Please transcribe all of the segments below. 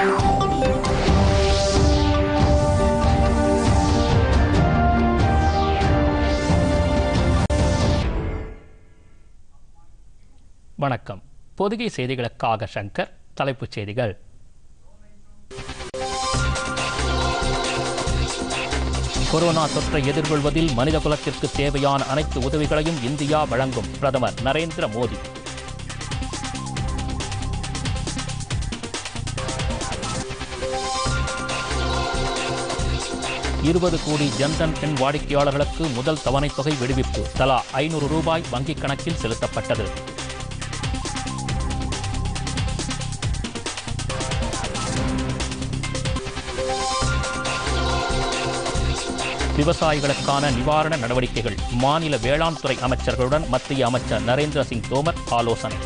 வணக்கம் பொதுகை செய்திகளுக்காக சங்கர் தலைப்புச் செய்திகள் கொரோனா தொற்றை எதிர்கொள்வதில் மனித குலத்திற்கு தேவையான அனைத்து உதவிகளையும் இந்தியா வழங்கும் பிரதமர் நரேந்திர மோடி இருபது கோடி ஜன்தன் பெண் வாடிக்கையாளர்களுக்கு முதல் தவணைத் தொகை விடுவிப்பு தலா ஐநூறு ரூபாய் வங்கிக் கணக்கில் செலுத்தப்பட்டது விவசாயிகளுக்கான நிவாரண நடவடிக்கைகள் மாநில வேளாண் துறை அமைச்சர்களுடன் மத்திய அமைச்சர் நரேந்திர சிங் தோமர் ஆலோசனை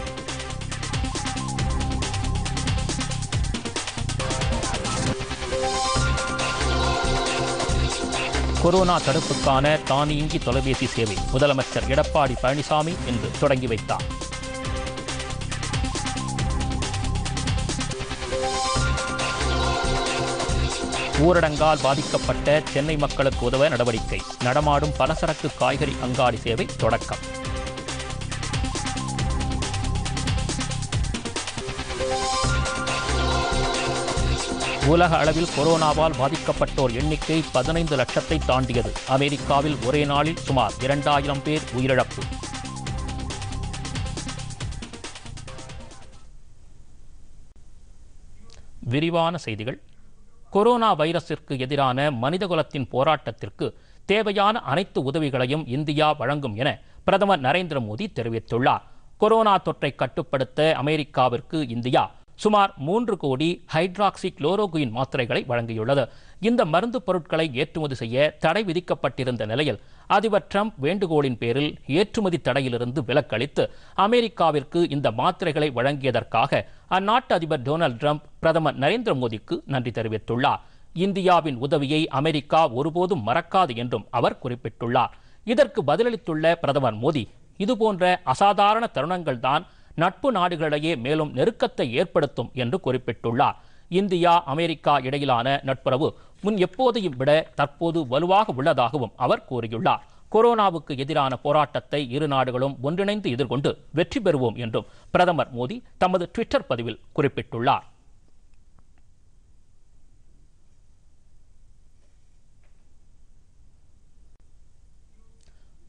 கொரோனா தடுப்புக்கான தானியங்கி தொலைபேசி சேவை முதலமைச்சர் எடப்பாடி பழனிசாமி இன்று தொடங்கி வைத்தார் ஊரடங்கால் பாதிக்கப்பட்ட சென்னை மக்களுக்கு உதவ நடவடிக்கை நடமாடும் பலசரக்கு காய்கறி அங்காடி சேவை தொடக்கம் உலக அளவில் கொரோனாவால் பாதிக்கப்பட்டோர் எண்ணிக்கை பதினைந்து லட்சத்தை தாண்டியது அமெரிக்காவில் ஒரே நாளில் சுமார் இரண்டாயிரம் பேர் உயிரிழப்பு விரிவான செய்திகள் கொரோனா வைரஸிற்கு எதிரான மனிதகுலத்தின் போராட்டத்திற்கு தேவையான அனைத்து உதவிகளையும் இந்தியா வழங்கும் என பிரதமர் நரேந்திர மோடி தெரிவித்துள்ளார் கொரோனா தொற்றை கட்டுப்படுத்த அமெரிக்காவிற்கு இந்தியா சுமார் மூன்று கோடி ஹைட்ராக்சி குளோரோகுயின் மாத்திரைகளை வழங்கியுள்ளது இந்த மருந்து பொருட்களை ஏற்றுமதி செய்ய தடை விதிக்கப்பட்டிருந்த நிலையில் அதிபர் ட்ரம்ப் வேண்டுகோளின் பேரில் ஏற்றுமதி தடையிலிருந்து விலக்களித்து அமெரிக்காவிற்கு இந்த மாத்திரைகளை வழங்கியதற்காக அந்நாட்டு அதிபர் டொனால்டு ட்ரம்ப் பிரதமர் நரேந்திர மோடிக்கு நன்றி தெரிவித்துள்ளார் இந்தியாவின் உதவியை அமெரிக்கா ஒருபோதும் மறக்காது என்றும் அவர் குறிப்பிட்டுள்ளார் இதற்கு பதிலளித்துள்ள பிரதமர் மோடி இதுபோன்ற அசாதாரண தருணங்கள்தான் நட்பு நாடுகளிடையே மேலும் நெருக்கத்தை ஏற்படுத்தும் என்று குறிப்பிட்டுள்ளார் இந்தியா அமெரிக்கா இடையிலான நட்புறவு முன் எப்போதையும் விட தற்போது வலுவாக உள்ளதாகவும் அவர் கூறியுள்ளார் கொரோனாவுக்கு எதிரான போராட்டத்தை இரு நாடுகளும் ஒன்றிணைந்து எதிர்கொண்டு வெற்றி பெறுவோம் என்றும் பிரதமர் மோடி தமது ட்விட்டர் பதிவில் குறிப்பிட்டுள்ளார்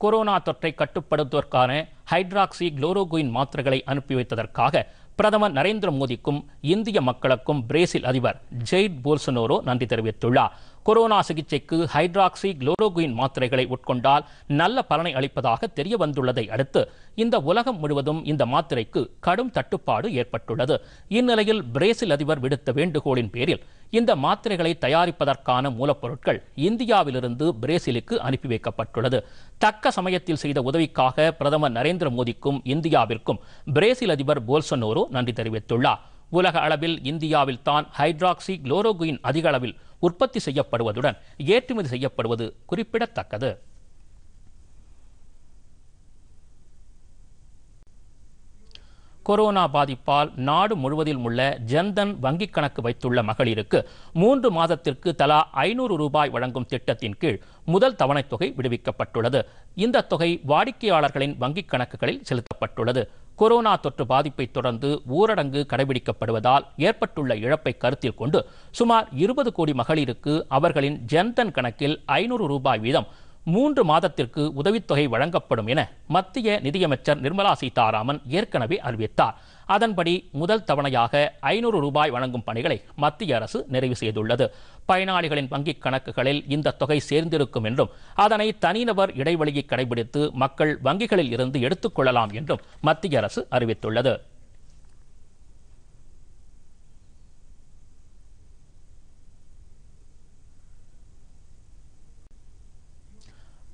கொரோனா தொற்றை கட்டுப்படுத்துவதற்கான ஹைட்ராக்சி குளோரோகுயின் மாத்திரைகளை அனுப்பி வைத்ததற்காக பிரதமர் நரேந்திர மோடிக்கும் இந்திய மக்களுக்கும் பிரேசில் அதிபர் ஜெயிட் போல்சனோரோ நன்றி தெரிவித்துள்ளார் கொரோனா சிகிச்சைக்கு ஹைட்ராக்சி குளோரோகுயின் மாத்திரைகளை உட்கொண்டால் நல்ல பலனை அளிப்பதாக தெரிய வந்துள்ளதை அடுத்து இந்த உலகம் முழுவதும் இந்த மாத்திரைக்கு கடும் தட்டுப்பாடு ஏற்பட்டுள்ளது இந்நிலையில் பிரேசில் அதிபர் விடுத்த வேண்டுகோளின் பேரில் இந்த மாத்திரைகளை தயாரிப்பதற்கான மூலப்பொருட்கள் இந்தியாவிலிருந்து பிரேசிலுக்கு அனுப்பி வைக்கப்பட்டுள்ளது தக்க சமயத்தில் செய்த உதவிக்காக பிரதமர் நரேந்திர மோடிக்கும் இந்தியாவிற்கும் பிரேசில் அதிபர் போல்சனோரோ நன்றி தெரிவித்துள்ளார் உலக அளவில் இந்தியாவில் தான் ஹைட்ராக்சி குளோரோகுயின் அதிக அளவில் உற்பத்தி செய்யப்படுவதுடன் ஏற்றுமதி செய்யப்படுவது குறிப்பிடத்தக்கது கொரோனா பாதிப்பால் நாடு முழுவதிலும் உள்ள ஜன்தன் வங்கிக் கணக்கு வைத்துள்ள மகளிருக்கு மூன்று மாதத்திற்கு தலா ஐநூறு ரூபாய் வழங்கும் திட்டத்தின் கீழ் முதல் தவணைத் தொகை விடுவிக்கப்பட்டுள்ளது இந்த தொகை வாடிக்கையாளர்களின் வங்கிக் கணக்குகளில் செலுத்தப்பட்டுள்ளது கொரோனா தொற்று பாதிப்பை தொடர்ந்து ஊரடங்கு கடைபிடிக்கப்படுவதால் ஏற்பட்டுள்ள இழப்பை கருத்தில் கொண்டு சுமார் இருபது கோடி மகளிருக்கு அவர்களின் ஜன்தன் கணக்கில் ஐநூறு ரூபாய் வீதம் மூன்று மாதத்திற்கு உதவித்தொகை வழங்கப்படும் என மத்திய நிதியமைச்சர் நிர்மலா சீதாராமன் ஏற்கனவே அறிவித்தார் அதன்படி முதல் தவணையாக ஐநூறு ரூபாய் வழங்கும் பணிகளை மத்திய அரசு நிறைவு செய்துள்ளது பயனாளிகளின் வங்கிக் கணக்குகளில் இந்த தொகை சேர்ந்திருக்கும் என்றும் அதனை தனிநபர் இடைவெளியை கடைபிடித்து மக்கள் வங்கிகளில் இருந்து கொள்ளலாம் என்றும் மத்திய அரசு அறிவித்துள்ளது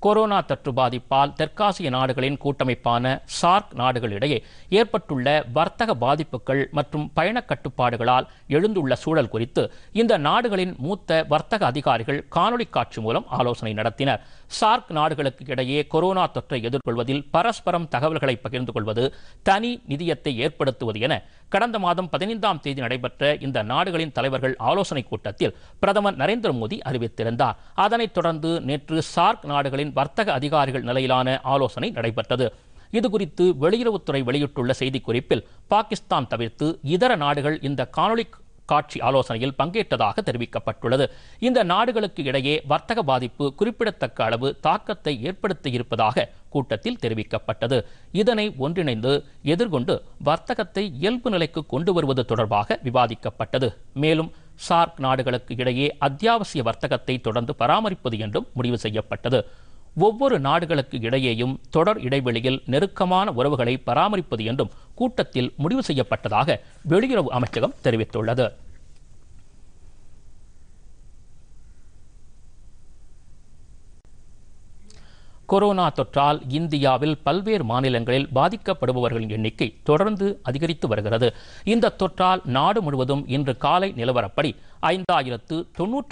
கொரோனா தொற்று பாதிப்பால் தெற்காசிய நாடுகளின் கூட்டமைப்பான சார்க் நாடுகளிடையே ஏற்பட்டுள்ள வர்த்தக பாதிப்புகள் மற்றும் பயண கட்டுப்பாடுகளால் எழுந்துள்ள சூழல் குறித்து இந்த நாடுகளின் மூத்த வர்த்தக அதிகாரிகள் காணொலி காட்சி மூலம் ஆலோசனை நடத்தினர் சார்க் நாடுகளுக்கு இடையே கொரோனா தொற்றை எதிர்கொள்வதில் பரஸ்பரம் தகவல்களை பகிர்ந்து கொள்வது தனி நிதியத்தை ஏற்படுத்துவது என கடந்த மாதம் பதினைந்தாம் தேதி நடைபெற்ற இந்த நாடுகளின் தலைவர்கள் ஆலோசனைக் கூட்டத்தில் பிரதமர் நரேந்திர மோடி அறிவித்திருந்தார் அதனைத் தொடர்ந்து நேற்று சார்க் நாடுகளின் வர்த்தக அதிகாரிகள் நிலையிலான ஆலோசனை நடைபெற்றது இது குறித்து வெளியுறவுத்துறை வெளியிட்டுள்ள செய்திக்குறிப்பில் பாகிஸ்தான் தவிர்த்து இதர நாடுகள் இந்த காணொலி காட்சி ஆலோசனையில் பங்கேற்றதாக தெரிவிக்கப்பட்டுள்ளது இந்த நாடுகளுக்கு இடையே வர்த்தக பாதிப்பு குறிப்பிடத்தக்க அளவு தாக்கத்தை ஏற்படுத்தியிருப்பதாக கூட்டத்தில் தெரிவிக்கப்பட்டது இதனை ஒன்றிணைந்து எதிர்கொண்டு வர்த்தகத்தை இயல்பு நிலைக்கு கொண்டு வருவது தொடர்பாக விவாதிக்கப்பட்டது மேலும் சார்க் நாடுகளுக்கு இடையே அத்தியாவசிய வர்த்தகத்தை தொடர்ந்து பராமரிப்பது என்றும் முடிவு செய்யப்பட்டது ஒவ்வொரு நாடுகளுக்கு இடையேயும் தொடர் இடைவெளியில் நெருக்கமான உறவுகளை பராமரிப்பது என்றும் கூட்டத்தில் முடிவு செய்யப்பட்டதாக வெளியுறவு அமைச்சகம் தெரிவித்துள்ளது கொரோனா தொற்றால் இந்தியாவில் பல்வேறு மாநிலங்களில் பாதிக்கப்படுபவர்களின் எண்ணிக்கை தொடர்ந்து அதிகரித்து வருகிறது இந்த தொற்றால் நாடு முழுவதும் இன்று காலை நிலவரப்படி ஐந்தாயிரத்து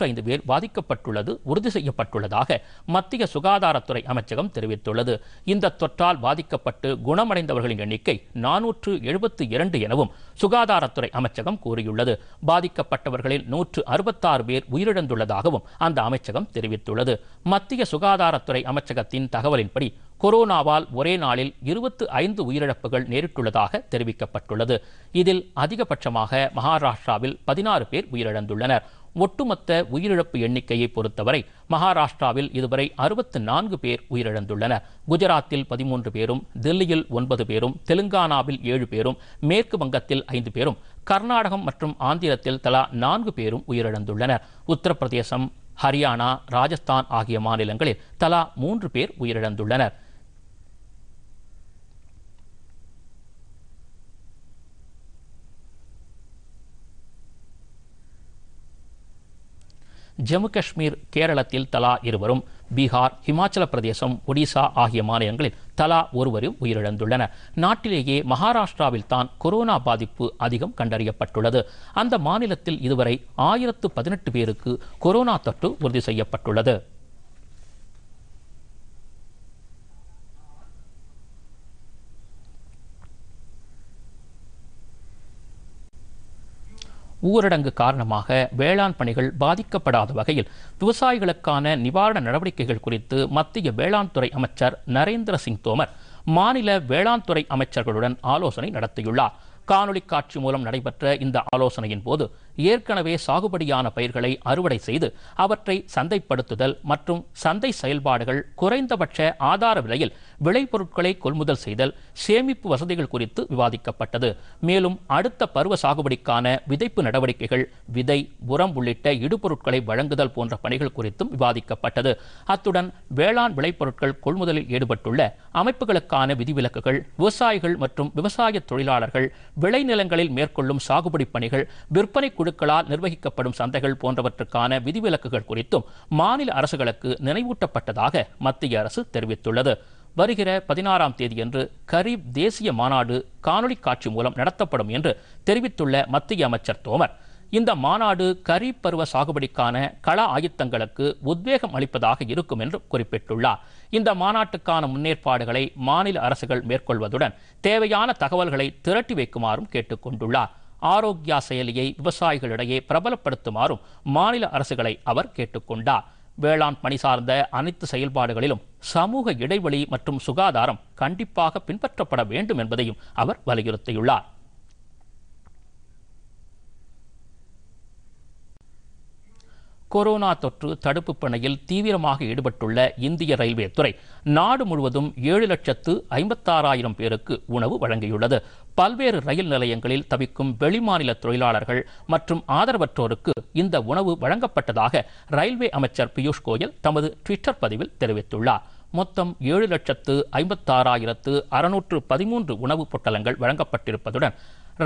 ஐந்து பேர் பாதிக்கப்பட்டுள்ளது உறுதி செய்யப்பட்டுள்ளதாக மத்திய சுகாதாரத்துறை அமைச்சகம் தெரிவித்துள்ளது இந்த தொற்றால் பாதிக்கப்பட்டு குணமடைந்தவர்களின் எண்ணிக்கை நானூற்று எழுபத்தி இரண்டு எனவும் சுகாதாரத்துறை அமைச்சகம் கூறியுள்ளது பாதிக்கப்பட்டவர்களில் நூற்று அறுபத்தாறு பேர் உயிரிழந்துள்ளதாகவும் அந்த அமைச்சகம் தெரிவித்துள்ளது மத்திய சுகாதாரத்துறை அமைச்சகத்தின் தகவலின்படி கொரோனாவால் ஒரே நாளில் இருபத்து ஐந்து உயிரிழப்புகள் நேரிட்டுள்ளதாக தெரிவிக்கப்பட்டுள்ளது இதில் அதிகபட்சமாக மகாராஷ்டிராவில் பதினாறு பேர் உயிரிழந்துள்ளனர் ஒட்டுமொத்த உயிரிழப்பு எண்ணிக்கையை பொறுத்தவரை மகாராஷ்டிராவில் இதுவரை அறுபத்து நான்கு பேர் உயிரிழந்துள்ளனர் குஜராத்தில் பதிமூன்று பேரும் தில்லியில் ஒன்பது பேரும் தெலுங்கானாவில் ஏழு பேரும் மேற்கு வங்கத்தில் ஐந்து பேரும் கர்நாடகம் மற்றும் ஆந்திரத்தில் தலா நான்கு பேரும் உயிரிழந்துள்ளனர் உத்தரப்பிரதேசம் ஹரியானா ராஜஸ்தான் ஆகிய மாநிலங்களில் தலா மூன்று பேர் உயிரிழந்துள்ளனர் ஜம்மு காஷ்மீர் கேரளத்தில் தலா இருவரும் பீகார் ஹிமாச்சல பிரதேசம் ஒடிசா ஆகிய மாநிலங்களில் தலா ஒருவரும் உயிரிழந்துள்ளனர் நாட்டிலேயே மகாராஷ்டிராவில் தான் கொரோனா பாதிப்பு அதிகம் கண்டறியப்பட்டுள்ளது அந்த மாநிலத்தில் இதுவரை ஆயிரத்து பதினெட்டு பேருக்கு கொரோனா தொற்று உறுதி செய்யப்பட்டுள்ளது ஊரடங்கு காரணமாக வேளாண் பணிகள் பாதிக்கப்படாத வகையில் விவசாயிகளுக்கான நிவாரண நடவடிக்கைகள் குறித்து மத்திய வேளாண் துறை அமைச்சர் நரேந்திர சிங் தோமர் மாநில வேளாண் துறை அமைச்சர்களுடன் ஆலோசனை நடத்தியுள்ளார் காணொலி காட்சி மூலம் நடைபெற்ற இந்த ஆலோசனையின் போது ஏற்கனவே சாகுபடியான பயிர்களை அறுவடை செய்து அவற்றை சந்தைப்படுத்துதல் மற்றும் சந்தை செயல்பாடுகள் குறைந்தபட்ச ஆதார விலையில் விளைபொருட்களை கொள்முதல் செய்தல் சேமிப்பு வசதிகள் குறித்து விவாதிக்கப்பட்டது மேலும் அடுத்த பருவ சாகுபடிக்கான விதைப்பு நடவடிக்கைகள் விதை உரம் உள்ளிட்ட இடுபொருட்களை வழங்குதல் போன்ற பணிகள் குறித்தும் விவாதிக்கப்பட்டது அத்துடன் வேளாண் விளைபொருட்கள் கொள்முதலில் ஈடுபட்டுள்ள அமைப்புகளுக்கான விதிவிலக்குகள் விவசாயிகள் மற்றும் விவசாய தொழிலாளர்கள் விளைநிலங்களில் மேற்கொள்ளும் சாகுபடி பணிகள் விற்பனை குழு குழுக்களால் நிர்வகிக்கப்படும் சந்தைகள் போன்றவற்றுக்கான விதிவிலக்குகள் குறித்தும் மாநில அரசுகளுக்கு நினைவூட்டப்பட்டதாக மத்திய அரசு தெரிவித்துள்ளது வருகிற பதினாறாம் தேதியன்று கரீப் தேசிய மாநாடு காணொலி காட்சி மூலம் நடத்தப்படும் என்று தெரிவித்துள்ள மத்திய அமைச்சர் தோமர் இந்த மாநாடு கரீப் பருவ சாகுபடிக்கான கள ஆயுத்தங்களுக்கு உத்வேகம் அளிப்பதாக இருக்கும் என்று குறிப்பிட்டுள்ளார் இந்த மாநாட்டுக்கான முன்னேற்பாடுகளை மாநில அரசுகள் மேற்கொள்வதுடன் தேவையான தகவல்களை திரட்டி வைக்குமாறும் கேட்டுக் கேட்டுக்கொண்டுள்ளார் ஆரோக்கியா செயலியை விவசாயிகளிடையே பிரபலப்படுத்துமாறும் மாநில அரசுகளை அவர் கேட்டுக்கொண்டார் வேளாண் பணி சார்ந்த அனைத்து செயல்பாடுகளிலும் சமூக இடைவெளி மற்றும் சுகாதாரம் கண்டிப்பாக பின்பற்றப்பட வேண்டும் என்பதையும் அவர் வலியுறுத்தியுள்ளார் கொரோனா தொற்று தடுப்பு பணியில் தீவிரமாக ஈடுபட்டுள்ள இந்திய ரயில்வே துறை நாடு முழுவதும் ஏழு லட்சத்து ஐம்பத்தாறாயிரம் பேருக்கு உணவு வழங்கியுள்ளது பல்வேறு ரயில் நிலையங்களில் தவிக்கும் வெளிமாநில தொழிலாளர்கள் மற்றும் ஆதரவற்றோருக்கு இந்த உணவு வழங்கப்பட்டதாக ரயில்வே அமைச்சர் பியூஷ் கோயல் தமது ட்விட்டர் பதிவில் தெரிவித்துள்ளார் மொத்தம் ஏழு லட்சத்து ஐம்பத்தாறாயிரத்து அறுநூற்று பதிமூன்று உணவுப் பொட்டலங்கள் வழங்கப்பட்டிருப்பதுடன்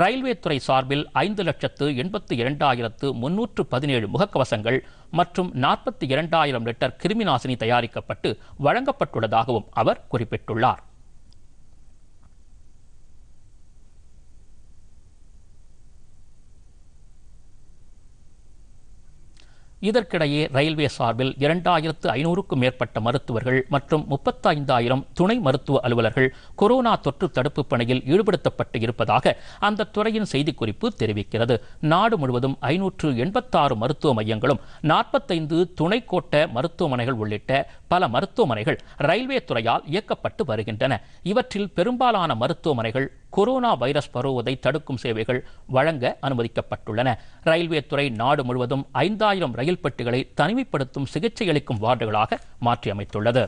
ரயில்வே துறை சார்பில் ஐந்து லட்சத்து எண்பத்து இரண்டாயிரத்து முன்னூற்று பதினேழு முகக்கவசங்கள் மற்றும் நாற்பத்தி இரண்டாயிரம் லிட்டர் கிருமிநாசினி தயாரிக்கப்பட்டு வழங்கப்பட்டுள்ளதாகவும் அவர் குறிப்பிட்டுள்ளார் இதற்கிடையே ரயில்வே சார்பில் இரண்டாயிரத்து ஐநூறுக்கும் மேற்பட்ட மருத்துவர்கள் மற்றும் முப்பத்தைந்தாயிரம் துணை மருத்துவ அலுவலர்கள் கொரோனா தொற்று தடுப்பு பணியில் ஈடுபடுத்தப்பட்டு இருப்பதாக அந்த துறையின் செய்திக்குறிப்பு தெரிவிக்கிறது நாடு முழுவதும் ஐநூற்று எண்பத்தாறு மருத்துவ மையங்களும் நாற்பத்தைந்து துணை கோட்ட மருத்துவமனைகள் உள்ளிட்ட பல மருத்துவமனைகள் ரயில்வே துறையால் இயக்கப்பட்டு வருகின்றன இவற்றில் பெரும்பாலான மருத்துவமனைகள் கொரோனா வைரஸ் பரவுவதை தடுக்கும் சேவைகள் வழங்க அனுமதிக்கப்பட்டுள்ளன ரயில்வே துறை நாடு முழுவதும் ஐந்தாயிரம் ரயில் பெட்டிகளை தனிமைப்படுத்தும் சிகிச்சை அளிக்கும் வார்டுகளாக மாற்றியமைத்துள்ளது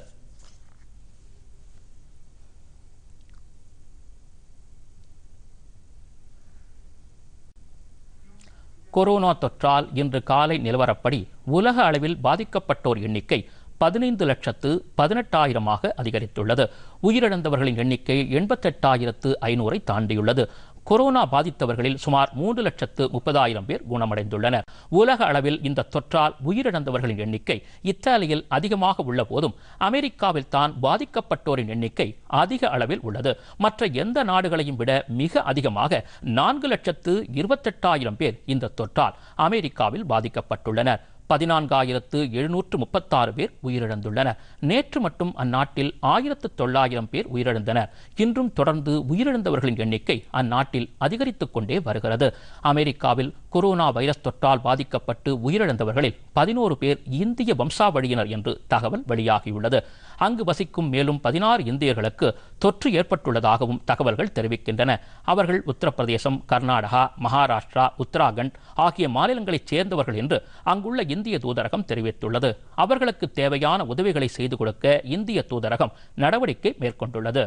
கொரோனா தொற்றால் இன்று காலை நிலவரப்படி உலக அளவில் பாதிக்கப்பட்டோர் எண்ணிக்கை பதினைந்து லட்சத்து பதினெட்டாயிரமாக அதிகரித்துள்ளது உயிரிழந்தவர்களின் எண்ணிக்கை எண்பத்தெட்டாயிரத்து ஐநூறை தாண்டியுள்ளது கொரோனா பாதித்தவர்களில் சுமார் மூன்று லட்சத்து முப்பதாயிரம் பேர் குணமடைந்துள்ளனர் உலக அளவில் இந்த தொற்றால் உயிரிழந்தவர்களின் எண்ணிக்கை இத்தாலியில் அதிகமாக உள்ள போதும் அமெரிக்காவில் தான் பாதிக்கப்பட்டோரின் எண்ணிக்கை அதிக அளவில் உள்ளது மற்ற எந்த நாடுகளையும் விட மிக அதிகமாக நான்கு லட்சத்து இருபத்தெட்டாயிரம் பேர் இந்த தொற்றால் அமெரிக்காவில் பாதிக்கப்பட்டுள்ளனர் பதினான்காயிரத்து எழுநூற்று முப்பத்தாறு பேர் உயிரிழந்துள்ளனர் நேற்று மட்டும் அந்நாட்டில் ஆயிரத்து தொள்ளாயிரம் பேர் உயிரிழந்தனர் இன்றும் தொடர்ந்து உயிரிழந்தவர்களின் எண்ணிக்கை அந்நாட்டில் அதிகரித்துக் கொண்டே வருகிறது அமெரிக்காவில் கொரோனா வைரஸ் தொற்றால் பாதிக்கப்பட்டு உயிரிழந்தவர்களில் பதினோரு பேர் இந்திய வம்சாவழியினர் என்று தகவல் வெளியாகியுள்ளது அங்கு வசிக்கும் மேலும் பதினாறு இந்தியர்களுக்கு தொற்று ஏற்பட்டுள்ளதாகவும் தகவல்கள் தெரிவிக்கின்றன அவர்கள் உத்தரப்பிரதேசம் கர்நாடகா மகாராஷ்டிரா உத்தராகண்ட் ஆகிய மாநிலங்களைச் சேர்ந்தவர்கள் என்று அங்குள்ள இந்திய தூதரகம் தெரிவித்துள்ளது அவர்களுக்கு தேவையான உதவிகளை செய்து கொடுக்க இந்திய தூதரகம் நடவடிக்கை மேற்கொண்டுள்ளது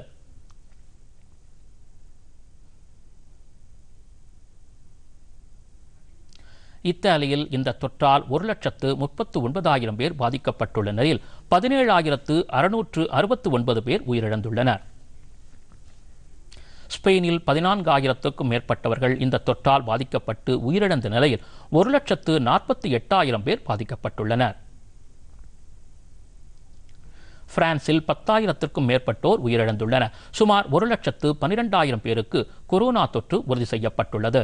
இத்தாலியில் இந்த தொற்றால் ஒரு லட்சத்து முப்பத்து ஒன்பதாயிரம் பேர் பாதிக்கப்பட்டுள்ள நிலையில் பதினேழாயிரத்து அறுநூற்று அறுபத்து ஒன்பது பேர் உயிரிழந்துள்ளனர் ஸ்பெயினில் பதினான்காயிரத்துக்கும் மேற்பட்டவர்கள் இந்த தொற்றால் பாதிக்கப்பட்டு உயிரிழந்த நிலையில் ஒரு லட்சத்து நாற்பத்தி எட்டாயிரம் பேர் பாதிக்கப்பட்டுள்ளனர் பிரான்சில் பத்தாயிரத்திற்கும் மேற்பட்டோர் உயிரிழந்துள்ளனர் சுமார் ஒரு லட்சத்து பனிரெண்டாயிரம் பேருக்கு கொரோனா தொற்று உறுதி செய்யப்பட்டுள்ளது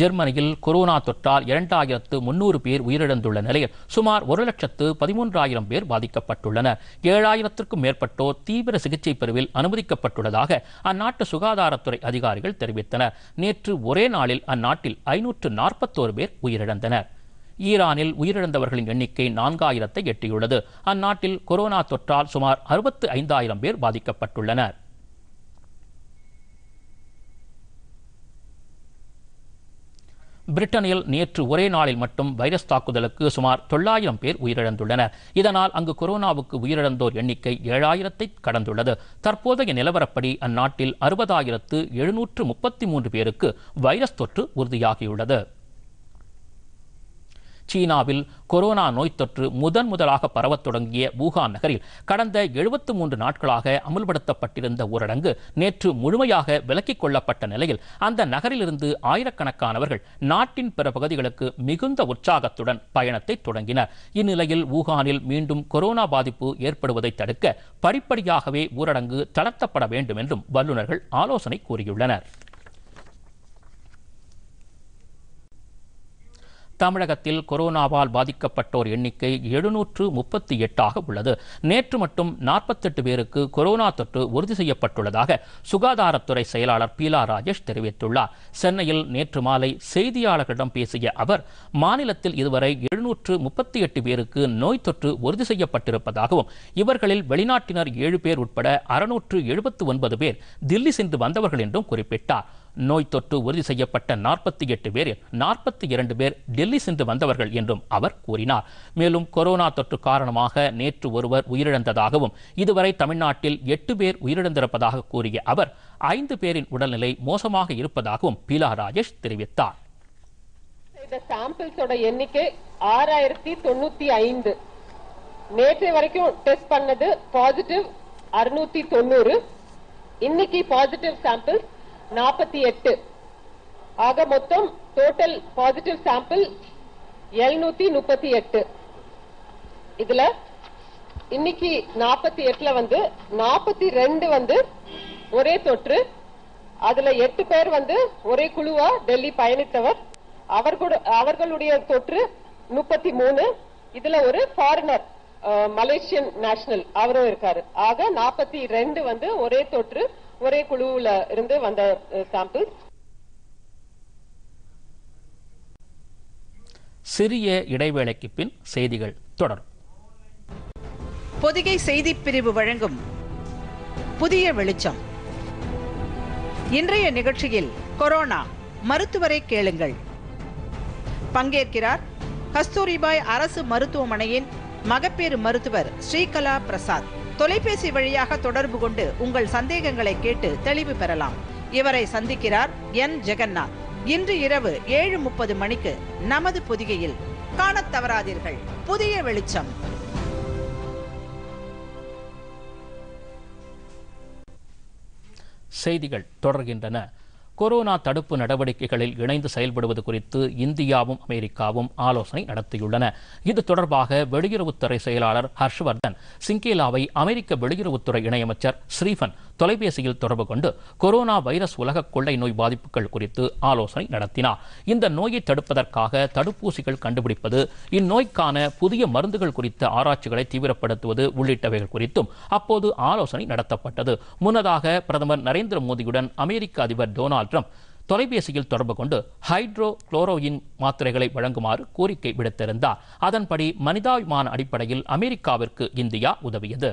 ஜெர்மனியில் கொரோனா தொற்றால் இரண்டாயிரத்து முன்னூறு பேர் உயிரிழந்துள்ள நிலையில் சுமார் ஒரு லட்சத்து பதிமூன்றாயிரம் பேர் பாதிக்கப்பட்டுள்ளனர் ஏழாயிரத்திற்கும் மேற்பட்டோர் தீவிர சிகிச்சை பிரிவில் அனுமதிக்கப்பட்டுள்ளதாக அந்நாட்டு சுகாதாரத்துறை அதிகாரிகள் தெரிவித்தனர் நேற்று ஒரே நாளில் அந்நாட்டில் ஐநூற்று நாற்பத்தோரு பேர் உயிரிழந்தனர் ஈரானில் உயிரிழந்தவர்களின் எண்ணிக்கை நான்காயிரத்தை எட்டியுள்ளது அந்நாட்டில் கொரோனா தொற்றால் சுமார் அறுபத்து ஐந்தாயிரம் பேர் பாதிக்கப்பட்டுள்ளனர் பிரிட்டனில் நேற்று ஒரே நாளில் மட்டும் வைரஸ் தாக்குதலுக்கு சுமார் தொள்ளாயிரம் பேர் உயிரிழந்துள்ளனர் இதனால் அங்கு கொரோனாவுக்கு உயிரிழந்தோர் எண்ணிக்கை ஏழாயிரத்தை கடந்துள்ளது தற்போதைய நிலவரப்படி அந்நாட்டில் அறுபதாயிரத்து எழுநூற்று முப்பத்தி மூன்று பேருக்கு வைரஸ் தொற்று உறுதியாகியுள்ளது சீனாவில் கொரோனா நோய் தொற்று முதன் முதலாக பரவத் தொடங்கிய வூகான் நகரில் கடந்த எழுபத்து மூன்று நாட்களாக அமல்படுத்தப்பட்டிருந்த ஊரடங்கு நேற்று முழுமையாக விலக்கிக் கொள்ளப்பட்ட நிலையில் அந்த நகரிலிருந்து ஆயிரக்கணக்கானவர்கள் நாட்டின் பிற பகுதிகளுக்கு மிகுந்த உற்சாகத்துடன் பயணத்தை தொடங்கினர் இந்நிலையில் வூகானில் மீண்டும் கொரோனா பாதிப்பு ஏற்படுவதை தடுக்க படிப்படியாகவே ஊரடங்கு தளர்த்தப்பட வேண்டும் என்றும் வல்லுநர்கள் ஆலோசனை கூறியுள்ளனர் தமிழகத்தில் கொரோனாவால் பாதிக்கப்பட்டோர் எண்ணிக்கை எழுநூற்று முப்பத்தி எட்டாக உள்ளது நேற்று மட்டும் நாற்பத்தெட்டு பேருக்கு கொரோனா தொற்று உறுதி செய்யப்பட்டுள்ளதாக சுகாதாரத்துறை செயலாளர் பீலா ராஜேஷ் தெரிவித்துள்ளார் சென்னையில் நேற்று மாலை செய்தியாளர்களிடம் பேசிய அவர் மாநிலத்தில் இதுவரை எழுநூற்று முப்பத்தி எட்டு பேருக்கு நோய் தொற்று உறுதி செய்யப்பட்டிருப்பதாகவும் இவர்களில் வெளிநாட்டினர் ஏழு பேர் உட்பட அறுநூற்று எழுபத்து ஒன்பது பேர் தில்லி சென்று வந்தவர்கள் என்றும் குறிப்பிட்டார் நோய் தொற்று உறுதி செய்யப்பட்ட நாற்பத்தி எட்டு பேரில் நாற்பத்தி இரண்டு பேர் டெல்லி சென்று வந்தவர்கள் என்றும் அவர் கூறினார் மேலும் கொரோனா தொற்று காரணமாக நேற்று ஒருவர் உயிரிழந்ததாகவும் இதுவரை தமிழ்நாட்டில் எட்டு பேர் உயிரிழந்திருப்பதாக கூறிய அவர் ஐந்து பேரின் உடல்நிலை மோசமாக இருப்பதாகவும் பீலா ராஜேஷ் தெரிவித்தார் எண்ணிக்கை ஆறாயிரத்தி தொண்ணூத்தி ஐந்து நேற்று வரைக்கும் டெஸ்ட் பண்ணது பாசிட்டிவ் அறுநூத்தி தொண்ணூறு இன்னைக்கு பாசிட்டிவ் சாம்பிள்ஸ் நாற்பத்தி எட்டு ஆக மொத்தம் டோட்டல் பாசிட்டிவ் சாம்பிள் எழுநூத்தி முப்பத்தி எட்டு இதுல இன்னைக்கு நாற்பத்தி எட்டுல வந்து நாற்பத்தி ரெண்டு வந்து ஒரே தொற்று அதுல எட்டு பேர் வந்து ஒரே குழுவா டெல்லி பயணித்தவர் அவர்களோட அவர்களுடைய தொற்று முப்பத்தி மூணு இதுல ஒரு ஃபாரினர் மலேசியன் நேஷனல் அவரும் இருக்காரு ஆக நாற்பத்தி ரெண்டு வந்து ஒரே தொற்று ஒரே குழுவுல இருந்து வந்த சாம்பிள் சிறிய இடைவேளைக்கு பின் செய்திகள் தொடரும் பொதிகை செய்தி பிரிவு வழங்கும் புதிய வெளிச்சம் இன்றைய நிகழ்ச்சியில் கொரோனா மருத்துவரை கேளுங்கள் பங்கேற்கிறார் கஸ்தூரிபாய் அரசு மருத்துவமனையின் மகப்பேறு மருத்துவர் ஸ்ரீகலா பிரசாத் தொலைபேசி வழியாக தொடர்பு கொண்டு உங்கள் சந்தேகங்களை கேட்டு தெளிவு பெறலாம் இவரை சந்திக்கிறார் என் ஜெகநாத் இன்று இரவு ஏழு முப்பது மணிக்கு நமது பொதிகையில் காண தவறாதீர்கள் புதிய வெளிச்சம் செய்திகள் தொடர்கின்றன கொரோனா தடுப்பு நடவடிக்கைகளில் இணைந்து செயல்படுவது குறித்து இந்தியாவும் அமெரிக்காவும் ஆலோசனை நடத்தியுள்ளன இது தொடர்பாக வெளியுறவுத்துறை செயலாளர் ஹர்ஷ்வர்தன் சிங்கேலாவை அமெரிக்க வெளியுறவுத்துறை இணையமைச்சர் ஸ்ரீபன் தொலைபேசியில் தொடர்பு கொண்டு கொரோனா வைரஸ் உலக கொள்ளை நோய் பாதிப்புகள் குறித்து ஆலோசனை நடத்தினார் இந்த நோயை தடுப்பதற்காக தடுப்பூசிகள் கண்டுபிடிப்பது இந்நோய்க்கான புதிய மருந்துகள் குறித்த ஆராய்ச்சிகளை தீவிரப்படுத்துவது உள்ளிட்டவைகள் குறித்தும் அப்போது ஆலோசனை நடத்தப்பட்டது முன்னதாக பிரதமர் நரேந்திர மோடியுடன் அமெரிக்க அதிபர் டொனால்டு டொனால்ட் ட்ரம்ப் தொலைபேசியில் தொடர்பு கொண்டு ஹைட்ரோ குளோரோயின் மாத்திரைகளை வழங்குமாறு கோரிக்கை விடுத்திருந்தார் அதன்படி மனிதாபிமான அடிப்படையில் அமெரிக்காவிற்கு இந்தியா உதவியது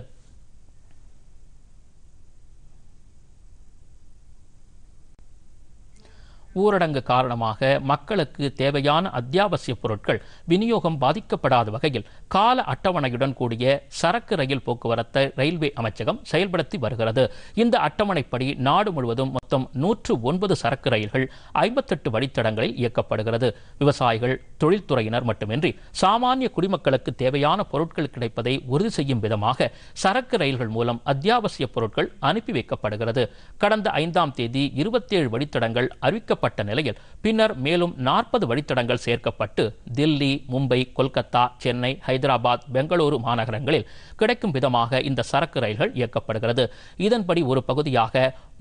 ஊரடங்கு காரணமாக மக்களுக்கு தேவையான அத்தியாவசிய பொருட்கள் விநியோகம் பாதிக்கப்படாத வகையில் கால அட்டவணையுடன் கூடிய சரக்கு ரயில் போக்குவரத்தை ரயில்வே அமைச்சகம் செயல்படுத்தி வருகிறது இந்த அட்டவணைப்படி நாடு முழுவதும் மொத்தம் நூற்று ஒன்பது சரக்கு ரயில்கள் ஐம்பத்தெட்டு வழித்தடங்களில் இயக்கப்படுகிறது விவசாயிகள் தொழில்துறையினர் மட்டுமின்றி சாமானிய குடிமக்களுக்கு தேவையான பொருட்கள் கிடைப்பதை உறுதி செய்யும் விதமாக சரக்கு ரயில்கள் மூலம் அத்தியாவசிய பொருட்கள் அனுப்பி வைக்கப்படுகிறது கடந்த ஐந்தாம் தேதி இருபத்தேழு வழித்தடங்கள் அறிவிக்கப்பட்ட நிலையில் பின்னர் மேலும் நாற்பது வழித்தடங்கள் சேர்க்கப்பட்டு தில்லி மும்பை கொல்கத்தா சென்னை ஹைதராபாத் பெங்களூரு மாநகரங்களில் கிடைக்கும் விதமாக இந்த சரக்கு ரயில்கள் இயக்கப்படுகிறது இதன்படி ஒரு பகுதியாக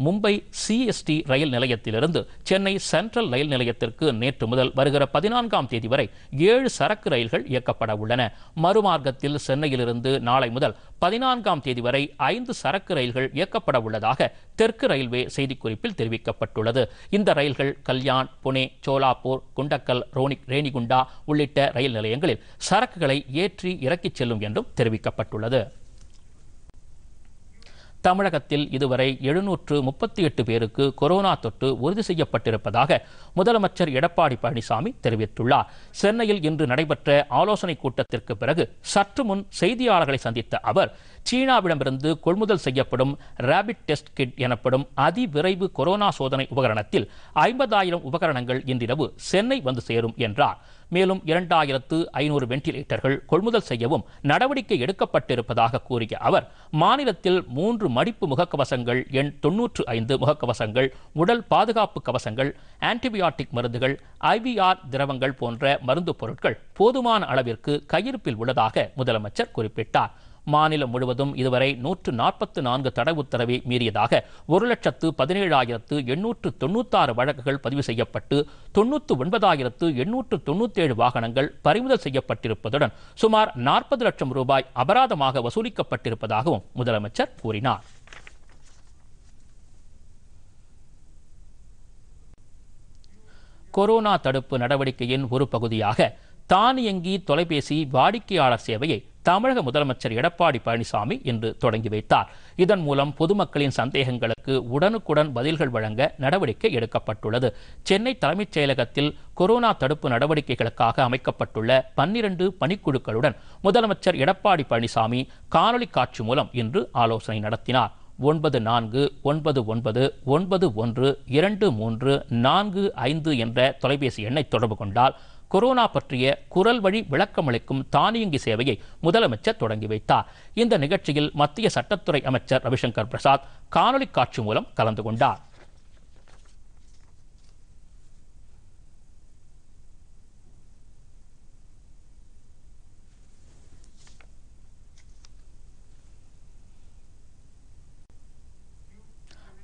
மும்பை சிஎஸ்டி ரயில் நிலையத்திலிருந்து சென்னை சென்ட்ரல் ரயில் நிலையத்திற்கு நேற்று முதல் வருகிற பதினான்காம் தேதி வரை ஏழு சரக்கு ரயில்கள் இயக்கப்பட உள்ளன மறுமார்க்கத்தில் சென்னையிலிருந்து நாளை முதல் பதினான்காம் தேதி வரை ஐந்து சரக்கு ரயில்கள் இயக்கப்பட உள்ளதாக தெற்கு ரயில்வே செய்திக்குறிப்பில் தெரிவிக்கப்பட்டுள்ளது இந்த ரயில்கள் கல்யாண் புனே சோலாப்பூர் குண்டக்கல் ரோனிக் ரேணிகுண்டா உள்ளிட்ட ரயில் நிலையங்களில் சரக்குகளை ஏற்றி இறக்கிச் செல்லும் என்றும் தெரிவிக்கப்பட்டுள்ளது தமிழகத்தில் இதுவரை எழுநூற்று முப்பத்தி எட்டு பேருக்கு கொரோனா தொற்று உறுதி செய்யப்பட்டிருப்பதாக முதலமைச்சர் எடப்பாடி பழனிசாமி தெரிவித்துள்ளார் சென்னையில் இன்று நடைபெற்ற ஆலோசனைக் கூட்டத்திற்கு பிறகு சற்று முன் செய்தியாளர்களை சந்தித்த அவர் சீனாவிடமிருந்து கொள்முதல் செய்யப்படும் ரேபிட் டெஸ்ட் கிட் எனப்படும் அதிவிரைவு கொரோனா சோதனை உபகரணத்தில் ஐம்பதாயிரம் உபகரணங்கள் இன்றிரவு சென்னை வந்து சேரும் என்றார் மேலும் இரண்டாயிரத்து ஐநூறு வென்டிலேட்டர்கள் கொள்முதல் செய்யவும் நடவடிக்கை எடுக்கப்பட்டிருப்பதாக கூறிய அவர் மாநிலத்தில் மூன்று மடிப்பு முகக்கவசங்கள் எண் தொன்னூற்று ஐந்து முகக்கவசங்கள் உடல் பாதுகாப்பு கவசங்கள் ஆன்டிபயாட்டிக் மருந்துகள் ஐவிஆர் திரவங்கள் போன்ற மருந்து பொருட்கள் போதுமான அளவிற்கு கையிருப்பில் உள்ளதாக முதலமைச்சர் குறிப்பிட்டார் மாநிலம் முழுவதும் இதுவரை நூற்று நாற்பத்து நான்கு தடை உத்தரவை மீறியதாக ஒரு லட்சத்து பதினேழாயிரத்து எண்ணூற்று தொண்ணூத்தாறு வழக்குகள் பதிவு செய்யப்பட்டு தொண்ணூற்று ஒன்பதாயிரத்து எண்ணூற்று தொன்னூத்தேழு வாகனங்கள் பறிமுதல் செய்யப்பட்டிருப்பதுடன் சுமார் நாற்பது லட்சம் ரூபாய் அபராதமாக வசூலிக்கப்பட்டிருப்பதாகவும் முதலமைச்சர் கூறினார் கொரோனா தடுப்பு நடவடிக்கையின் ஒரு பகுதியாக தானியங்கி தொலைபேசி வாடிக்கையாளர் சேவையை தமிழக முதலமைச்சர் எடப்பாடி பழனிசாமி இன்று தொடங்கி வைத்தார் இதன் மூலம் பொதுமக்களின் சந்தேகங்களுக்கு உடனுக்குடன் பதில்கள் வழங்க நடவடிக்கை எடுக்கப்பட்டுள்ளது சென்னை தலைமைச் செயலகத்தில் கொரோனா தடுப்பு நடவடிக்கைகளுக்காக அமைக்கப்பட்டுள்ள பன்னிரண்டு பணிக்குழுக்களுடன் முதலமைச்சர் எடப்பாடி பழனிசாமி காணொலி காட்சி மூலம் இன்று ஆலோசனை நடத்தினார் ஒன்பது நான்கு ஒன்பது ஒன்பது ஒன்பது ஒன்று இரண்டு மூன்று நான்கு ஐந்து என்ற தொலைபேசி எண்ணை தொடர்பு கொண்டால் கொரோனா பற்றிய குரல் வழி விளக்கமளிக்கும் தானியங்கி சேவையை முதலமைச்சர் தொடங்கி வைத்தார் இந்த நிகழ்ச்சியில் மத்திய சட்டத்துறை அமைச்சர் ரவிசங்கர் பிரசாத் காணொலி காட்சி மூலம் கலந்து கொண்டார்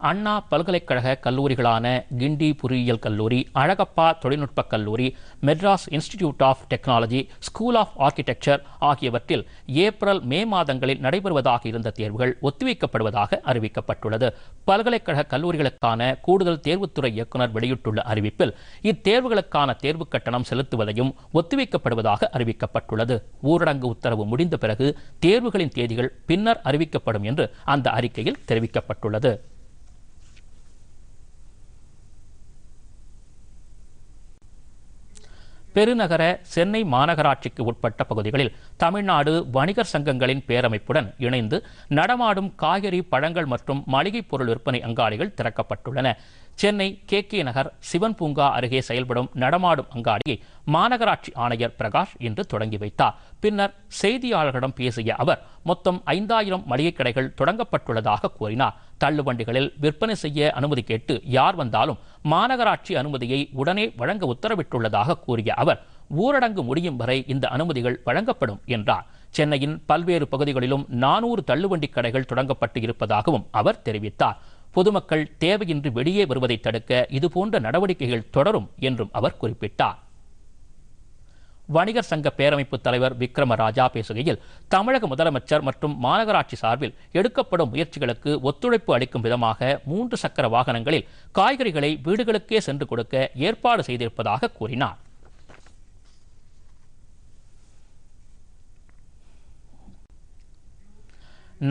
அண்ணா பல்கலைக்கழக கல்லூரிகளான கிண்டி பொறியியல் கல்லூரி அழகப்பா தொழில்நுட்பக் கல்லூரி Madras institute of technology school of architecture ஆகியவற்றில் ஏப்ரல் மே மாதங்களில் நடைபெறுவதாக இருந்த தேர்வுகள் ஒத்திவைக்கப்படுவதாக அறிவிக்கப்பட்டுள்ளது பல்கலைக்கழக கல்லூரிகளுக்கான கூடுதல் தேர்வுத்துறை இயக்குநர் வெளியிட்டுள்ள அறிவிப்பில் இத்தேர்வுகளுக்கான தேர்வு கட்டணம் செலுத்துவதையும் ஒத்திவைக்கப்படுவதாக அறிவிக்கப்பட்டுள்ளது ஊரடங்கு உத்தரவு முடிந்த பிறகு தேர்வுகளின் தேதிகள் பின்னர் அறிவிக்கப்படும் என்று அந்த அறிக்கையில் தெரிவிக்கப்பட்டுள்ளது பெருநகர சென்னை மாநகராட்சிக்கு உட்பட்ட பகுதிகளில் தமிழ்நாடு வணிகர் சங்கங்களின் பேரமைப்புடன் இணைந்து நடமாடும் காய்கறி பழங்கள் மற்றும் மளிகைப் பொருள் விற்பனை அங்காடிகள் திறக்கப்பட்டுள்ளன சென்னை கே கே நகர் சிவன் பூங்கா அருகே செயல்படும் நடமாடும் அங்காடியை மாநகராட்சி ஆணையர் பிரகாஷ் இன்று தொடங்கி வைத்தார் பின்னர் செய்தியாளர்களிடம் பேசிய அவர் மொத்தம் ஐந்தாயிரம் மளிகை கடைகள் தொடங்கப்பட்டுள்ளதாக கூறினார் தள்ளுவண்டிகளில் விற்பனை செய்ய அனுமதி கேட்டு யார் வந்தாலும் மாநகராட்சி அனுமதியை உடனே வழங்க உத்தரவிட்டுள்ளதாக கூறிய அவர் ஊரடங்கு முடியும் வரை இந்த அனுமதிகள் வழங்கப்படும் என்றார் சென்னையின் பல்வேறு பகுதிகளிலும் நானூறு தள்ளுவண்டி கடைகள் தொடங்கப்பட்டு இருப்பதாகவும் அவர் தெரிவித்தார் பொதுமக்கள் தேவையின்றி வெளியே வருவதை தடுக்க இதுபோன்ற நடவடிக்கைகள் தொடரும் என்றும் அவர் குறிப்பிட்டார் வணிகர் சங்க பேரமைப்பு தலைவர் ராஜா பேசுகையில் தமிழக முதலமைச்சர் மற்றும் மாநகராட்சி சார்பில் எடுக்கப்படும் முயற்சிகளுக்கு ஒத்துழைப்பு அளிக்கும் விதமாக மூன்று சக்கர வாகனங்களில் காய்கறிகளை வீடுகளுக்கே சென்று கொடுக்க ஏற்பாடு செய்திருப்பதாக கூறினார்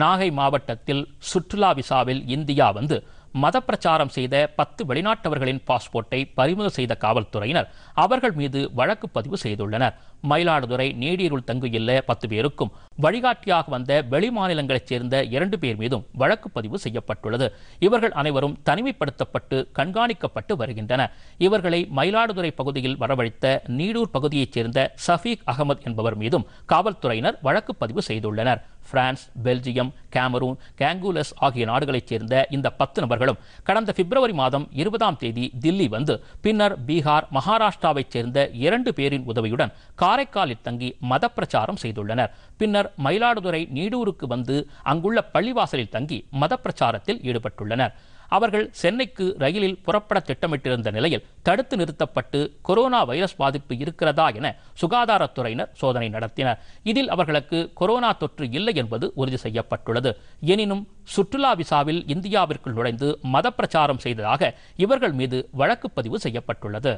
நாகை மாவட்டத்தில் சுற்றுலா விசாவில் இந்தியா வந்து மத பிரச்சாரம் செய்த பத்து வெளிநாட்டவர்களின் பாஸ்போர்ட்டை பறிமுதல் செய்த காவல்துறையினர் அவர்கள் மீது வழக்கு பதிவு செய்துள்ளனர் மயிலாடுதுறை நீடீருள் தங்கியுள்ள பத்து பேருக்கும் வழிகாட்டியாக வந்த வெளிமாநிலங்களைச் சேர்ந்த இரண்டு பேர் மீதும் வழக்கு பதிவு செய்யப்பட்டுள்ளது இவர்கள் அனைவரும் தனிமைப்படுத்தப்பட்டு கண்காணிக்கப்பட்டு வருகின்றனர் இவர்களை மயிலாடுதுறை பகுதியில் வரவழைத்த நீடூர் பகுதியைச் சேர்ந்த சஃபீக் அகமது என்பவர் மீதும் காவல்துறையினர் வழக்கு பதிவு செய்துள்ளனர் பிரான்ஸ் பெல்ஜியம் கேமரூன் கேங்குலஸ் ஆகிய நாடுகளைச் சேர்ந்த இந்த பத்து நபர்களும் கடந்த பிப்ரவரி மாதம் இருபதாம் தேதி தில்லி வந்து பின்னர் பீகார் மகாராஷ்டிராவைச் சேர்ந்த இரண்டு பேரின் உதவியுடன் காரைக்காலில் தங்கி மத பிரச்சாரம் செய்துள்ளனர் பின்னர் மயிலாடுதுறை நீடூருக்கு வந்து அங்குள்ள பள்ளிவாசலில் தங்கி மத பிரச்சாரத்தில் ஈடுபட்டுள்ளனர் அவர்கள் சென்னைக்கு ரயிலில் புறப்பட திட்டமிட்டிருந்த நிலையில் தடுத்து நிறுத்தப்பட்டு கொரோனா வைரஸ் பாதிப்பு இருக்கிறதா என சுகாதாரத்துறையினர் சோதனை நடத்தினர் இதில் அவர்களுக்கு கொரோனா தொற்று இல்லை என்பது உறுதி செய்யப்பட்டுள்ளது எனினும் சுற்றுலா விசாவில் இந்தியாவிற்குள் நுழைந்து மத பிரச்சாரம் செய்ததாக இவர்கள் மீது வழக்கு பதிவு செய்யப்பட்டுள்ளது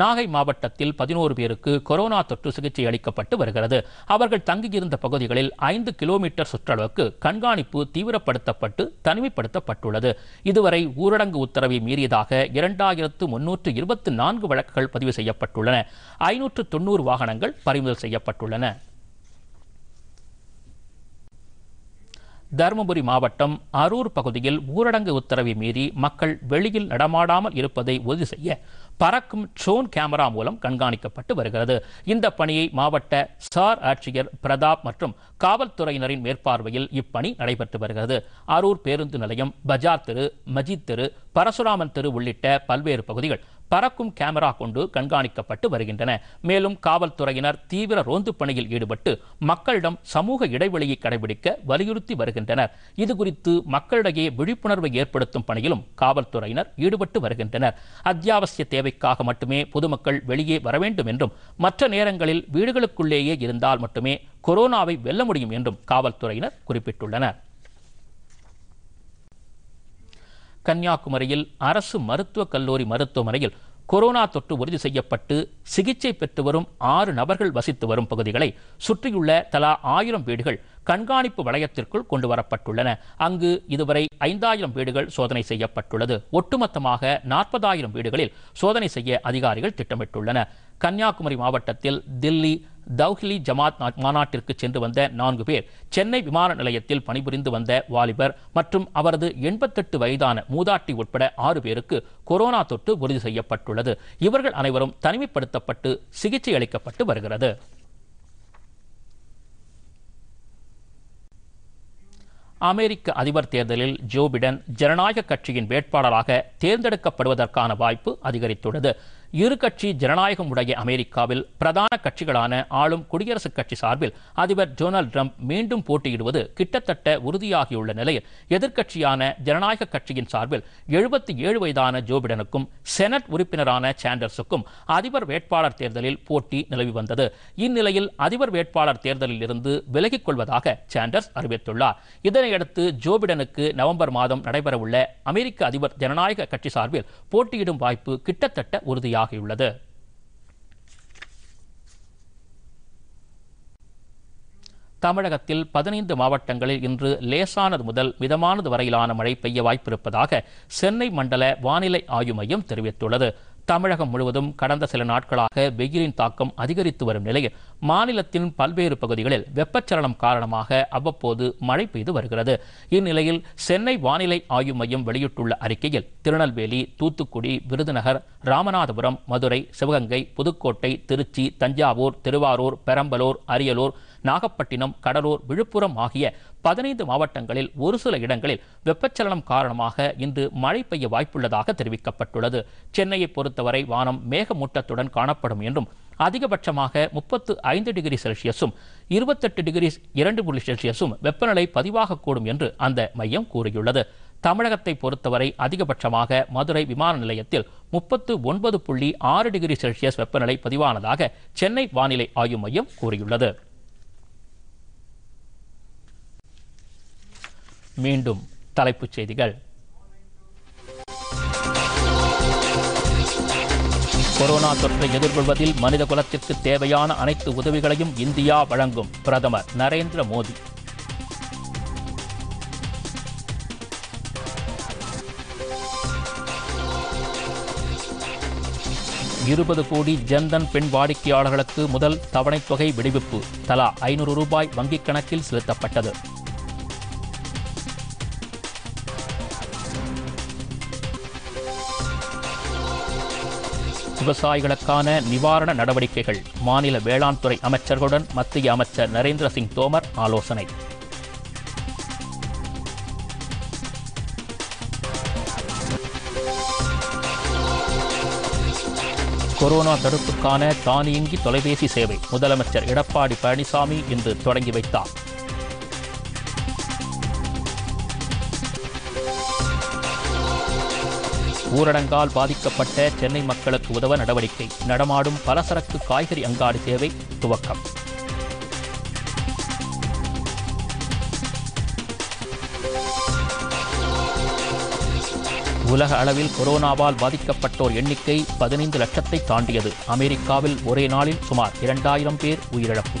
நாகை மாவட்டத்தில் பதினோரு பேருக்கு கொரோனா தொற்று சிகிச்சை அளிக்கப்பட்டு வருகிறது அவர்கள் தங்கியிருந்த பகுதிகளில் ஐந்து கிலோமீட்டர் சுற்றளவுக்கு கண்காணிப்பு தீவிரப்படுத்தப்பட்டு தனிமைப்படுத்தப்பட்டுள்ளது இதுவரை ஊரடங்கு உத்தரவை மீறியதாக இரண்டாயிரத்து முன்னூற்று இருபத்தி நான்கு வழக்குகள் பதிவு செய்யப்பட்டுள்ளன ஐநூற்று தொன்னூறு வாகனங்கள் பறிமுதல் செய்யப்பட்டுள்ளன தருமபுரி மாவட்டம் அரூர் பகுதியில் ஊரடங்கு உத்தரவை மீறி மக்கள் வெளியில் நடமாடாமல் இருப்பதை உறுதி செய்ய பறக்கும் ட்ரோன் கேமரா மூலம் கண்காணிக்கப்பட்டு வருகிறது இந்த பணியை மாவட்ட சார் ஆட்சியர் பிரதாப் மற்றும் காவல்துறையினரின் மேற்பார்வையில் இப்பணி நடைபெற்று வருகிறது அரூர் பேருந்து நிலையம் பஜார் தெரு மஜித் தெரு பரசுராமன் தெரு உள்ளிட்ட பல்வேறு பகுதிகள் பறக்கும் கேமரா கொண்டு கண்காணிக்கப்பட்டு வருகின்றன மேலும் காவல்துறையினர் தீவிர ரோந்து பணியில் ஈடுபட்டு மக்களிடம் சமூக இடைவெளியை கடைபிடிக்க வலியுறுத்தி வருகின்றனர் இதுகுறித்து மக்களிடையே விழிப்புணர்வை ஏற்படுத்தும் பணியிலும் காவல்துறையினர் ஈடுபட்டு வருகின்றனர் அத்தியாவசிய தேவைக்காக மட்டுமே பொதுமக்கள் வெளியே வர வேண்டும் என்றும் மற்ற நேரங்களில் வீடுகளுக்குள்ளேயே இருந்தால் மட்டுமே கொரோனாவை வெல்ல முடியும் என்றும் காவல்துறையினர் குறிப்பிட்டுள்ளனர் கன்னியாகுமரியில் அரசு மருத்துவக் கல்லூரி மருத்துவமனையில் கொரோனா தொற்று உறுதி செய்யப்பட்டு சிகிச்சை பெற்று வரும் ஆறு நபர்கள் வசித்து வரும் பகுதிகளை சுற்றியுள்ள தலா ஆயிரம் வீடுகள் கண்காணிப்பு வளையத்திற்குள் கொண்டு வரப்பட்டுள்ளன அங்கு இதுவரை ஐந்தாயிரம் வீடுகள் சோதனை செய்யப்பட்டுள்ளது ஒட்டுமொத்தமாக நாற்பதாயிரம் வீடுகளில் சோதனை செய்ய அதிகாரிகள் திட்டமிட்டுள்ளனர் கன்னியாகுமரி மாவட்டத்தில் தில்லி தௌஹிலி ஜமாத் மாநாட்டிற்கு சென்று வந்த நான்கு பேர் சென்னை விமான நிலையத்தில் பணிபுரிந்து வந்த வாலிபர் மற்றும் அவரது எண்பத்தெட்டு வயதான மூதாட்டி உட்பட ஆறு பேருக்கு கொரோனா தொற்று உறுதி செய்யப்பட்டுள்ளது இவர்கள் அனைவரும் தனிமைப்படுத்தப்பட்டு சிகிச்சை அளிக்கப்பட்டு வருகிறது அமெரிக்க அதிபர் தேர்தலில் ஜோ பிடன் ஜனநாயக கட்சியின் வேட்பாளராக தேர்ந்தெடுக்கப்படுவதற்கான வாய்ப்பு அதிகரித்துள்ளது இரு கட்சி ஜனநாயகம் உடைய அமெரிக்காவில் பிரதான கட்சிகளான ஆளும் குடியரசுக் கட்சி சார்பில் அதிபர் டொனால்டு ட்ரம்ப் மீண்டும் போட்டியிடுவது கிட்டத்தட்ட உறுதியாகியுள்ள நிலையில் எதிர்க்கட்சியான ஜனநாயக கட்சியின் சார்பில் எழுபத்தி ஏழு வயதான ஜோபிடனுக்கும் செனட் உறுப்பினரான சாண்டர்ஸுக்கும் அதிபர் வேட்பாளர் தேர்தலில் போட்டி நிலவி வந்தது இந்நிலையில் அதிபர் வேட்பாளர் தேர்தலில் இருந்து விலகிக் கொள்வதாக சாண்டர்ஸ் அறிவித்துள்ளார் இதனையடுத்து ஜோபிடனுக்கு நவம்பர் மாதம் நடைபெறவுள்ள அமெரிக்க அதிபர் ஜனநாயக கட்சி சார்பில் போட்டியிடும் வாய்ப்பு கிட்டத்தட்ட உறுதியாக வெளியாகியுள்ளது தமிழகத்தில் பதினைந்து மாவட்டங்களில் இன்று லேசானது முதல் மிதமானது வரையிலான மழை பெய்ய வாய்ப்பிருப்பதாக சென்னை மண்டல வானிலை ஆய்வு மையம் தெரிவித்துள்ளது தமிழகம் முழுவதும் கடந்த சில நாட்களாக வெயிலின் தாக்கம் அதிகரித்து வரும் நிலையில் மாநிலத்தின் பல்வேறு பகுதிகளில் வெப்பச்சலனம் காரணமாக அவ்வப்போது மழை பெய்து வருகிறது இந்நிலையில் சென்னை வானிலை ஆய்வு மையம் வெளியிட்டுள்ள அறிக்கையில் திருநெல்வேலி தூத்துக்குடி விருதுநகர் ராமநாதபுரம் மதுரை சிவகங்கை புதுக்கோட்டை திருச்சி தஞ்சாவூர் திருவாரூர் பெரம்பலூர் அரியலூர் நாகப்பட்டினம் கடலூர் விழுப்புரம் ஆகிய பதினைந்து மாவட்டங்களில் ஒரு சில இடங்களில் வெப்பச்சலனம் காரணமாக இன்று மழை பெய்ய வாய்ப்புள்ளதாக தெரிவிக்கப்பட்டுள்ளது சென்னையை பொறுத்தவரை வானம் மேகமூட்டத்துடன் காணப்படும் என்றும் அதிகபட்சமாக முப்பத்து ஐந்து டிகிரி செல்சியஸும் இருபத்தெட்டு டிகிரி இரண்டு புள்ளி செல்சியஸும் வெப்பநிலை பதிவாகக்கூடும் என்று அந்த மையம் கூறியுள்ளது தமிழகத்தை பொறுத்தவரை அதிகபட்சமாக மதுரை விமான நிலையத்தில் முப்பத்து ஒன்பது புள்ளி ஆறு டிகிரி செல்சியஸ் வெப்பநிலை பதிவானதாக சென்னை வானிலை ஆய்வு மையம் கூறியுள்ளது மீண்டும் தலைப்புச் செய்திகள் கொரோனா தொற்றை எதிர்கொள்வதில் மனித குலத்திற்கு தேவையான அனைத்து உதவிகளையும் இந்தியா வழங்கும் பிரதமர் நரேந்திர மோடி இருபது கோடி ஜன்தன் பெண் வாடிக்கையாளர்களுக்கு முதல் தவணைத் தொகை விடுவிப்பு தலா ஐநூறு ரூபாய் வங்கிக் கணக்கில் செலுத்தப்பட்டது விவசாயிகளுக்கான நிவாரண நடவடிக்கைகள் மாநில வேளாண் துறை அமைச்சர்களுடன் மத்திய அமைச்சர் நரேந்திர சிங் தோமர் ஆலோசனை கொரோனா தடுப்புக்கான தானியங்கி தொலைபேசி சேவை முதலமைச்சர் எடப்பாடி பழனிசாமி இன்று தொடங்கி வைத்தார் ஊரடங்கால் பாதிக்கப்பட்ட சென்னை மக்களுக்கு உதவ நடவடிக்கை நடமாடும் பலசரக்கு காய்கறி அங்காடி சேவை துவக்கம் உலக அளவில் கொரோனாவால் பாதிக்கப்பட்டோர் எண்ணிக்கை பதினைந்து லட்சத்தை தாண்டியது அமெரிக்காவில் ஒரே நாளில் சுமார் இரண்டாயிரம் பேர் உயிரிழப்பு